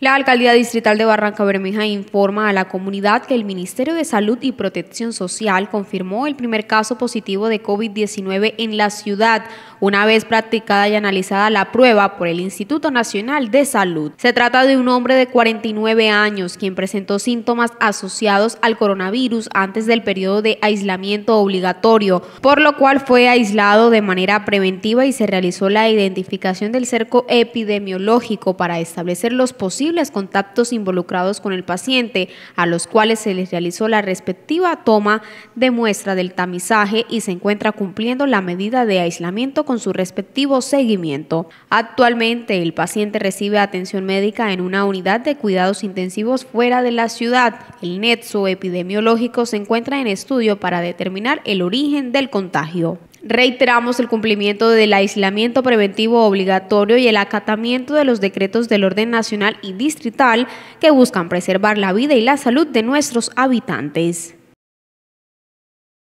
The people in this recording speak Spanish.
La Alcaldía Distrital de Barranca Bermeja informa a la comunidad que el Ministerio de Salud y Protección Social confirmó el primer caso positivo de COVID-19 en la ciudad, una vez practicada y analizada la prueba por el Instituto Nacional de Salud. Se trata de un hombre de 49 años quien presentó síntomas asociados al coronavirus antes del periodo de aislamiento obligatorio, por lo cual fue aislado de manera preventiva y se realizó la identificación del cerco epidemiológico para establecer los posibles contactos involucrados con el paciente, a los cuales se les realizó la respectiva toma de muestra del tamizaje y se encuentra cumpliendo la medida de aislamiento con su respectivo seguimiento. Actualmente el paciente recibe atención médica en una unidad de cuidados intensivos fuera de la ciudad. El nexo epidemiológico se encuentra en estudio para determinar el origen del contagio. Reiteramos el cumplimiento del aislamiento preventivo obligatorio y el acatamiento de los decretos del orden nacional y distrital que buscan preservar la vida y la salud de nuestros habitantes.